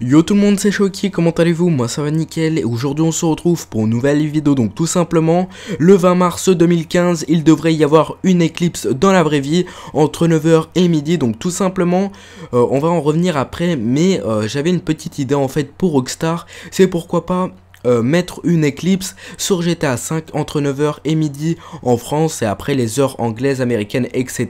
Yo tout le monde c'est Choki, comment allez-vous Moi ça va nickel et aujourd'hui on se retrouve pour une nouvelle vidéo donc tout simplement le 20 mars 2015 il devrait y avoir une éclipse dans la vraie vie entre 9h et midi donc tout simplement euh, on va en revenir après mais euh, j'avais une petite idée en fait pour Rockstar c'est pourquoi pas euh, mettre une éclipse sur GTA 5 entre 9h et midi en France et après les heures anglaises, américaines, etc.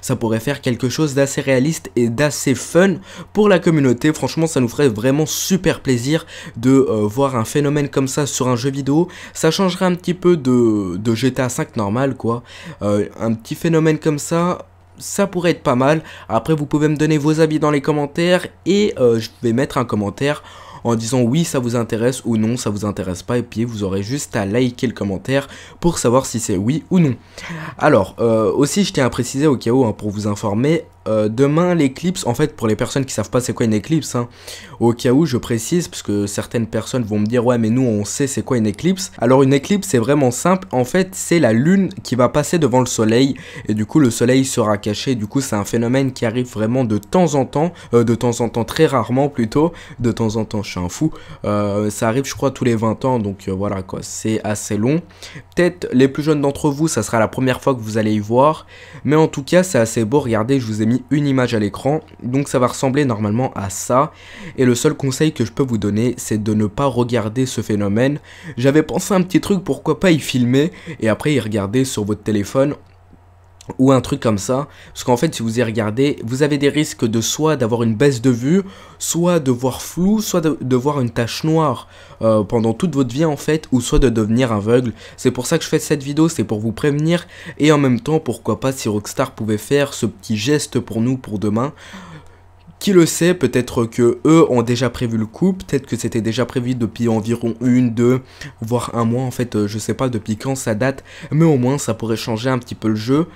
Ça pourrait faire quelque chose d'assez réaliste et d'assez fun pour la communauté. Franchement, ça nous ferait vraiment super plaisir de euh, voir un phénomène comme ça sur un jeu vidéo. Ça changerait un petit peu de, GTA 5 normal, quoi. Euh, un petit phénomène comme ça, ça pourrait être pas mal. Après, vous pouvez me donner vos avis dans les commentaires et je vais mettre un commentaire en disant oui ça vous intéresse ou non ça vous intéresse pas et puis vous aurez juste à liker le commentaire pour savoir si c'est oui ou non. Alors euh, aussi je tiens à préciser au cas où hein, pour vous informer euh, demain, l'éclipse, en fait, pour les personnes qui savent pas c'est quoi une éclipse, hein, au cas où je précise, parce que certaines personnes vont me dire, ouais, mais nous on sait c'est quoi une éclipse. Alors, une éclipse, c'est vraiment simple. En fait, c'est la lune qui va passer devant le soleil, et du coup, le soleil sera caché. Du coup, c'est un phénomène qui arrive vraiment de temps en temps, euh, de temps en temps, très rarement plutôt. De temps en temps, je suis un fou. Euh, ça arrive, je crois, tous les 20 ans, donc voilà quoi, c'est assez long. Peut-être les plus jeunes d'entre vous, ça sera la première fois que vous allez y voir, mais en tout cas, c'est assez beau. Regardez, je vous ai une image à l'écran, donc ça va ressembler normalement à ça. Et le seul conseil que je peux vous donner, c'est de ne pas regarder ce phénomène. J'avais pensé un petit truc, pourquoi pas y filmer, et après y regarder sur votre téléphone ou un truc comme ça. Parce qu'en fait, si vous y regardez, vous avez des risques de soit d'avoir une baisse de vue, soit de voir flou, soit de, voir une tache noire euh, pendant toute votre vie en fait, ou soit de devenir aveugle. C'est pour ça que je fais cette vidéo, c'est pour vous prévenir, et en même temps, pourquoi pas si Rockstar pouvait faire ce petit geste pour nous pour demain. Qui le sait, peut-être que eux ont déjà prévu le coup, peut-être que c'était déjà prévu depuis environ une, deux, voire un mois en fait, euh, je sais pas depuis quand ça date, mais au moins ça pourrait changer un petit peu le jeu.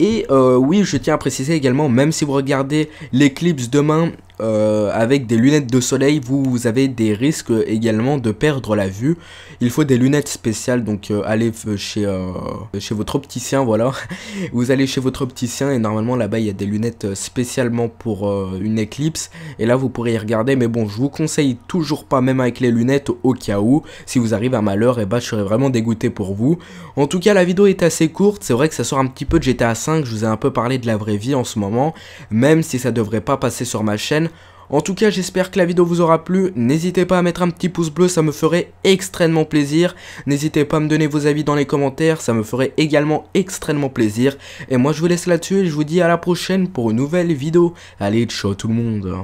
Et euh, oui, je tiens à préciser également, même si vous regardez l'éclipse demain euh, avec des lunettes de soleil, vous avez des risques également de perdre la vue. Il faut des lunettes spéciales, donc euh, allez euh, chez, chez votre opticien, voilà. Vous allez chez votre opticien et normalement là-bas il y a des lunettes spécialement pour une éclipse. Et là vous pourrez y regarder, mais bon, je vous conseille toujours pas, même avec les lunettes, au cas où. Si vous arrivez à malheur, et eh bah ben, je serais vraiment dégoûté pour vous. En tout cas, la vidéo est assez courte, c'est vrai que ça sort un petit peu de GTA 5, je vous ai un peu parlé de la vraie vie en ce moment, même si ça devrait pas passer sur ma chaîne, en tout cas, j'espère que la vidéo vous aura plu. N'hésitez pas à mettre un petit pouce bleu, ça me ferait extrêmement plaisir. N'hésitez pas à me donner vos avis dans les commentaires, ça me ferait également extrêmement plaisir. Et moi, je vous laisse là-dessus et je vous dis à la prochaine pour une nouvelle vidéo. Allez, ciao tout le monde